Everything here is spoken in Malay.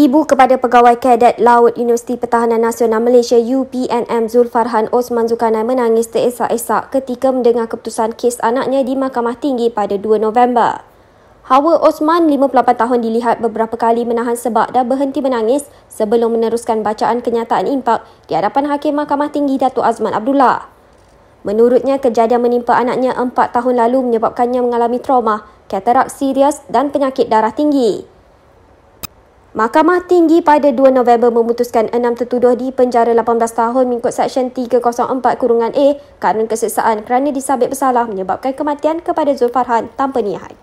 Ibu kepada Pegawai Kadet Laut Universiti Pertahanan Nasional Malaysia UPNM Zulfarhan Osman Zukanai menangis teresak-esak ketika mendengar keputusan kes anaknya di Mahkamah Tinggi pada 2 November. Hawa Osman, 58 tahun dilihat beberapa kali menahan sebab dan berhenti menangis sebelum meneruskan bacaan kenyataan impak di hadapan Hakim Mahkamah Tinggi Datuk Azman Abdullah. Menurutnya, kejadian menimpa anaknya 4 tahun lalu menyebabkannya mengalami trauma, katarak serius dan penyakit darah tinggi. Mahkamah Tinggi pada 2 November memutuskan enam tertuduh di penjara 18 tahun mengikut Seksyen 304 Kurungan A kanun kesesaan kerana disabit bersalah menyebabkan kematian kepada Zulfarhan tanpa niat.